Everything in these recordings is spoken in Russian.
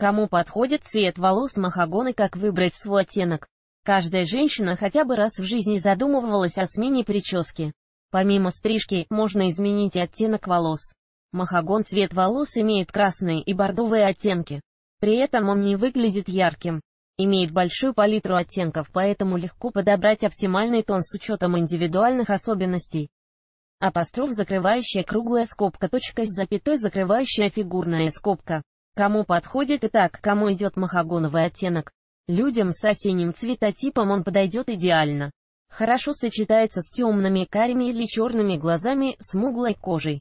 Кому подходит цвет волос махагон и как выбрать свой оттенок? Каждая женщина хотя бы раз в жизни задумывалась о смене прически. Помимо стрижки, можно изменить и оттенок волос. Махагон цвет волос имеет красные и бордовые оттенки. При этом он не выглядит ярким. Имеет большую палитру оттенков, поэтому легко подобрать оптимальный тон с учетом индивидуальных особенностей. Апостроф закрывающая круглая скобка, точка с запятой закрывающая фигурная скобка. Кому подходит и так, кому идет махагоновый оттенок. Людям с осенним цветотипом он подойдет идеально. Хорошо сочетается с темными карими или черными глазами, смуглой кожей.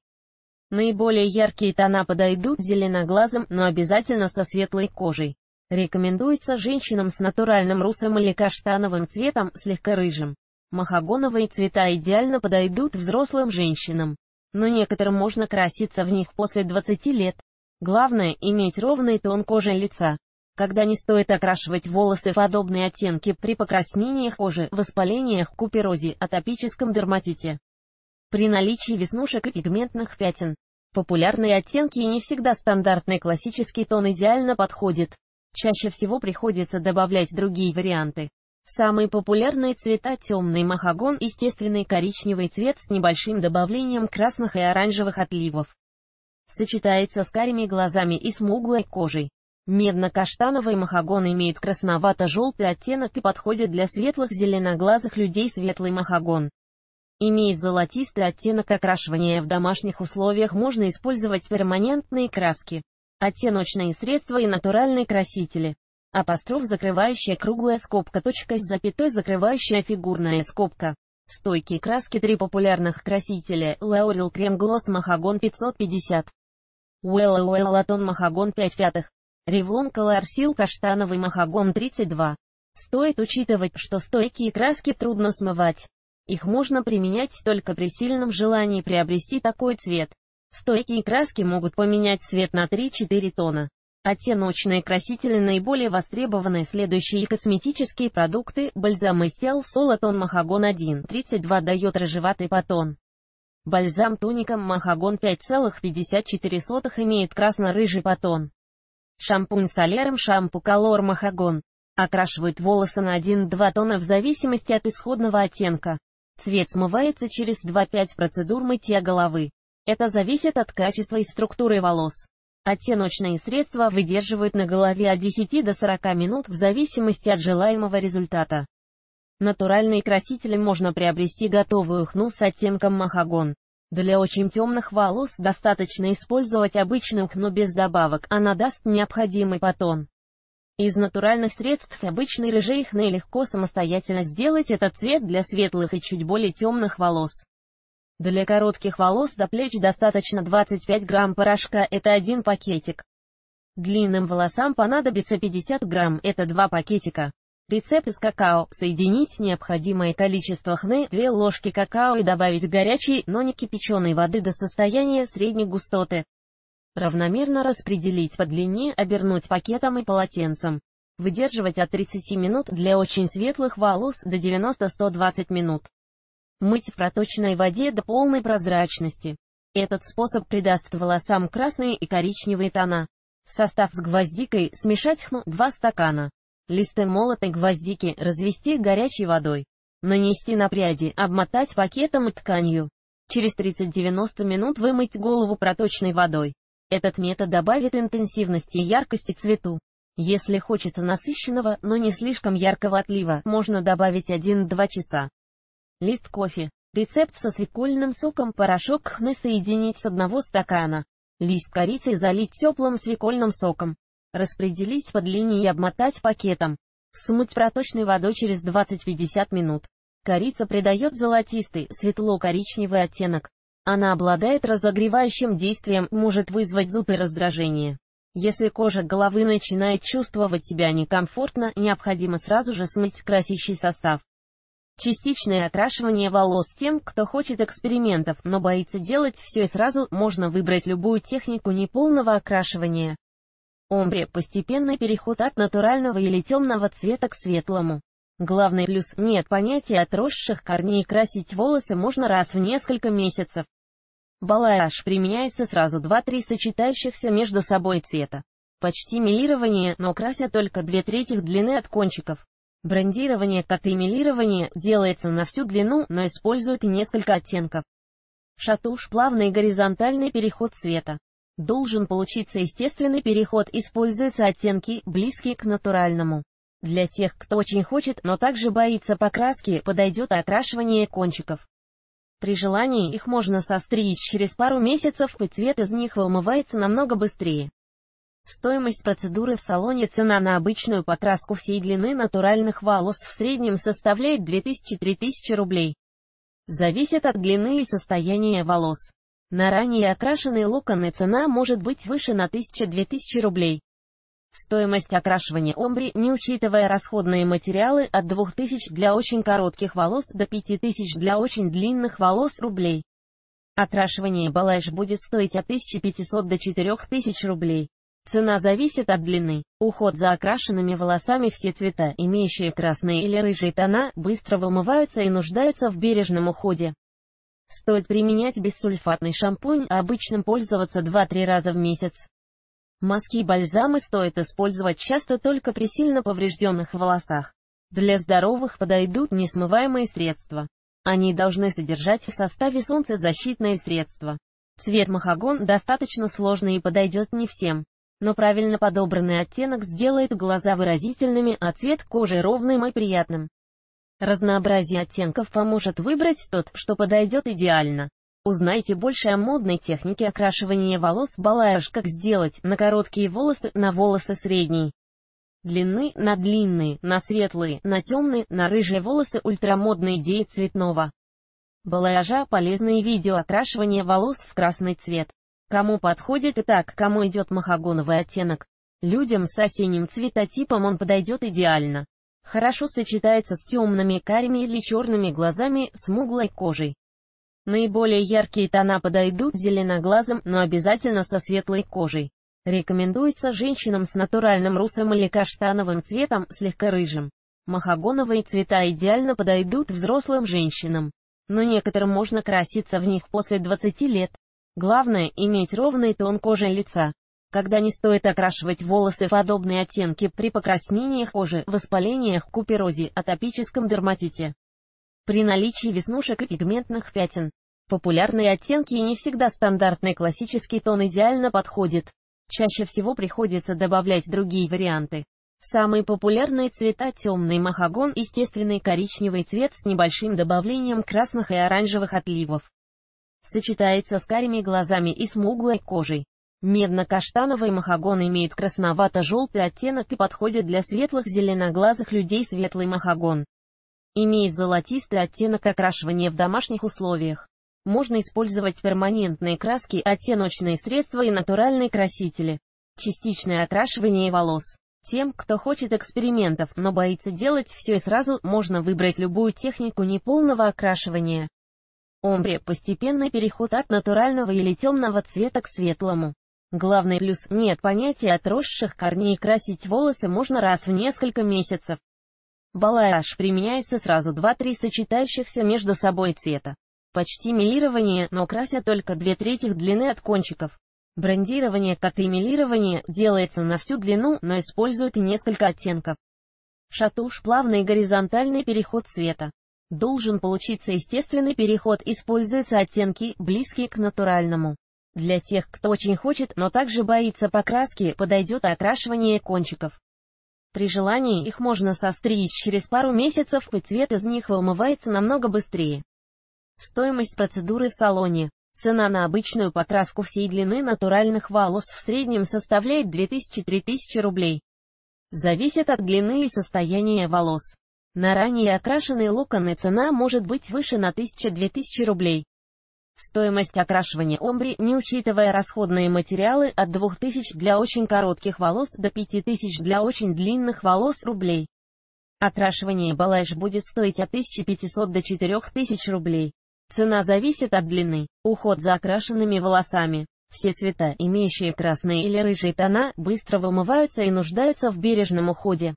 Наиболее яркие тона подойдут зеленоглазым, но обязательно со светлой кожей. Рекомендуется женщинам с натуральным русым или каштановым цветом, слегка рыжим. Махагоновые цвета идеально подойдут взрослым женщинам. Но некоторым можно краситься в них после 20 лет. Главное – иметь ровный тон кожи лица. Когда не стоит окрашивать волосы в подобные оттенки при покраснении кожи, воспалениях, куперозе, атопическом дерматите. При наличии веснушек и пигментных пятен. Популярные оттенки и не всегда стандартный классический тон идеально подходит. Чаще всего приходится добавлять другие варианты. Самые популярные цвета темный махагон, естественный коричневый цвет с небольшим добавлением красных и оранжевых отливов. Сочетается с карими глазами и смуглой кожей. Медно-каштановый махагон имеет красновато-желтый оттенок и подходит для светлых зеленоглазых людей светлый махагон. Имеет золотистый оттенок окрашивания в домашних условиях можно использовать перманентные краски, оттеночные средства и натуральные красители. Апостроф закрывающая круглая скобка точка с запятой закрывающая фигурная скобка. Стойкие краски три популярных красителя Лаурел Крем Глосс Махагон 550 Уэлла Уэлла Тон Махагон 5 пятых. Ревлон Колор Сил Каштановый Махагон 32. Стоит учитывать, что стойкие краски трудно смывать. Их можно применять только при сильном желании приобрести такой цвет. Стойкие краски могут поменять цвет на 3-4 тона. Оттеночные а красители наиболее востребованы следующие косметические продукты, бальзамы из тел, солотон махагон 1, 32 дает рыжеватый потон. Бальзам тоником Махагон 5,54 имеет красно-рыжий потон. Шампунь соляром шампу Color Махагон. Окрашивает волосы на 1-2 тона в зависимости от исходного оттенка. Цвет смывается через 2-5 процедур мытья головы. Это зависит от качества и структуры волос. Оттеночные средства выдерживают на голове от 10 до 40 минут в зависимости от желаемого результата. Натуральные красители можно приобрести готовую хну с оттенком махагон. Для очень темных волос достаточно использовать обычную хну без добавок, она даст необходимый потон. Из натуральных средств обычной рыжей хны легко самостоятельно сделать этот цвет для светлых и чуть более темных волос. Для коротких волос до плеч достаточно 25 грамм порошка, это один пакетик. Длинным волосам понадобится 50 грамм, это два пакетика. Рецепт из какао. Соединить необходимое количество хны, 2 ложки какао и добавить горячей, но не кипяченой воды до состояния средней густоты. Равномерно распределить по длине, обернуть пакетом и полотенцем. Выдерживать от 30 минут для очень светлых волос до 90-120 минут. Мыть в проточной воде до полной прозрачности. Этот способ придаст волосам красные и коричневые тона. Состав с гвоздикой смешать хну 2 стакана листы молотой гвоздики развести горячей водой, нанести на пряди, обмотать пакетом и тканью. Через 30-90 минут вымыть голову проточной водой. Этот метод добавит интенсивности и яркости цвету. Если хочется насыщенного, но не слишком яркого отлива, можно добавить 1-2 часа. Лист кофе. Рецепт со свекольным соком порошок хны соединить с одного стакана. Лист корицы залить теплым свекольным соком. Распределить по длине и обмотать пакетом. Смыть проточной водой через 20-50 минут. Корица придает золотистый, светло-коричневый оттенок. Она обладает разогревающим действием, может вызвать зуд и раздражение. Если кожа головы начинает чувствовать себя некомфортно, необходимо сразу же смыть красящий состав. Частичное окрашивание волос тем, кто хочет экспериментов, но боится делать все и сразу, можно выбрать любую технику неполного окрашивания. Омбре – постепенный переход от натурального или темного цвета к светлому. Главный плюс – нет понятия отросших корней красить волосы можно раз в несколько месяцев. Балаяж применяется сразу 2-3 сочетающихся между собой цвета. Почти милирование, но красят только две трети длины от кончиков. Брендирование, как и милирование, делается на всю длину, но используют несколько оттенков. Шатуш – плавный горизонтальный переход цвета. Должен получиться естественный переход, используются оттенки, близкие к натуральному. Для тех, кто очень хочет, но также боится покраски, подойдет окрашивание кончиков. При желании их можно состричь через пару месяцев, и цвет из них вымывается намного быстрее. Стоимость процедуры в салоне цена на обычную покраску всей длины натуральных волос в среднем составляет 2000-3000 рублей. Зависит от длины и состояния волос. На ранее окрашенные локоны цена может быть выше на 1000-2000 рублей. Стоимость окрашивания омбри, не учитывая расходные материалы от 2000 для очень коротких волос до 5000 для очень длинных волос рублей. Окрашивание балайш будет стоить от 1500 до 4000 рублей. Цена зависит от длины. Уход за окрашенными волосами все цвета, имеющие красные или рыжие тона, быстро вымываются и нуждаются в бережном уходе. Стоит применять бессульфатный шампунь, а обычным пользоваться 2-3 раза в месяц. Маски и бальзамы стоит использовать часто только при сильно поврежденных волосах. Для здоровых подойдут несмываемые средства. Они должны содержать в составе солнцезащитные средства. Цвет махагон достаточно сложный и подойдет не всем. Но правильно подобранный оттенок сделает глаза выразительными, а цвет кожи ровным и приятным. Разнообразие оттенков поможет выбрать тот, что подойдет идеально. Узнайте больше о модной технике окрашивания волос балаяш, как сделать на короткие волосы, на волосы средней. Длины на длинные, на светлые, на темные, на рыжие волосы ультрамодные идеи цветного. Балаяжа полезные видео окрашивания волос в красный цвет. Кому подходит и так, кому идет махагоновый оттенок. Людям с осенним цветотипом он подойдет идеально. Хорошо сочетается с темными карими или черными глазами, смуглой кожей. Наиболее яркие тона подойдут зеленоглазым, но обязательно со светлой кожей. Рекомендуется женщинам с натуральным русым или каштановым цветом, слегка рыжим. Махагоновые цвета идеально подойдут взрослым женщинам, но некоторым можно краситься в них после 20 лет. Главное – иметь ровный тон кожи лица когда не стоит окрашивать волосы в подобные оттенки при покраснениях кожи, воспалениях, куперозе, атопическом дерматите. При наличии веснушек и пигментных пятен. Популярные оттенки и не всегда стандартный классический тон идеально подходит. Чаще всего приходится добавлять другие варианты. Самые популярные цвета темный махагон, естественный коричневый цвет с небольшим добавлением красных и оранжевых отливов. Сочетается с карими глазами и смуглой кожей. Медно-каштановый махагон имеет красновато-желтый оттенок и подходит для светлых зеленоглазых людей светлый махагон. Имеет золотистый оттенок окрашивания в домашних условиях. Можно использовать перманентные краски, оттеночные средства и натуральные красители. Частичное окрашивание волос. Тем, кто хочет экспериментов, но боится делать все и сразу, можно выбрать любую технику неполного окрашивания. Омбре – постепенный переход от натурального или темного цвета к светлому. Главный плюс – нет понятия отросших корней красить волосы можно раз в несколько месяцев. Балаяж применяется сразу 2-3 сочетающихся между собой цвета. Почти милирование, но красят только две трети длины от кончиков. Брендирование, как и милирование, делается на всю длину, но используют несколько оттенков. Шатуш – плавный горизонтальный переход цвета. Должен получиться естественный переход, используются оттенки, близкие к натуральному. Для тех, кто очень хочет, но также боится покраски, подойдет окрашивание кончиков. При желании их можно состричь через пару месяцев, и цвет из них вымывается намного быстрее. Стоимость процедуры в салоне. Цена на обычную покраску всей длины натуральных волос в среднем составляет 2000-3000 рублей. Зависит от длины и состояния волос. На ранее окрашенные локоны цена может быть выше на 1000-2000 рублей. Стоимость окрашивания омбри, не учитывая расходные материалы от 2000 для очень коротких волос до 5000 для очень длинных волос рублей. Окрашивание балайш будет стоить от 1500 до 4000 рублей. Цена зависит от длины. Уход за окрашенными волосами. Все цвета, имеющие красные или рыжие тона, быстро вымываются и нуждаются в бережном уходе.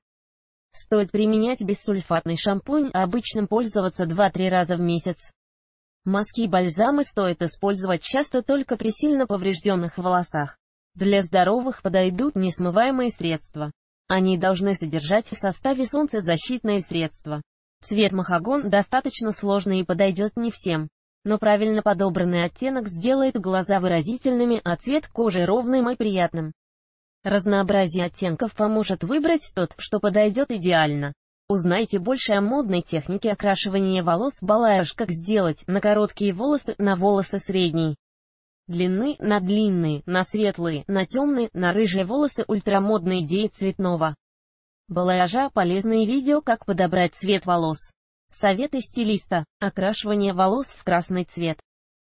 Стоит применять бессульфатный шампунь, а обычным пользоваться 2-3 раза в месяц. Маски и бальзамы стоит использовать часто только при сильно поврежденных волосах. Для здоровых подойдут несмываемые средства. Они должны содержать в составе солнцезащитные средства. Цвет махагон достаточно сложный и подойдет не всем. Но правильно подобранный оттенок сделает глаза выразительными, а цвет кожи ровным и приятным. Разнообразие оттенков поможет выбрать тот, что подойдет идеально. Узнайте больше о модной технике окрашивания волос балаяж, как сделать на короткие волосы, на волосы средней. Длины на длинные, на светлые, на темные, на рыжие волосы ультрамодные идеи цветного. Балаяжа полезные видео как подобрать цвет волос. Советы стилиста. Окрашивание волос в красный цвет.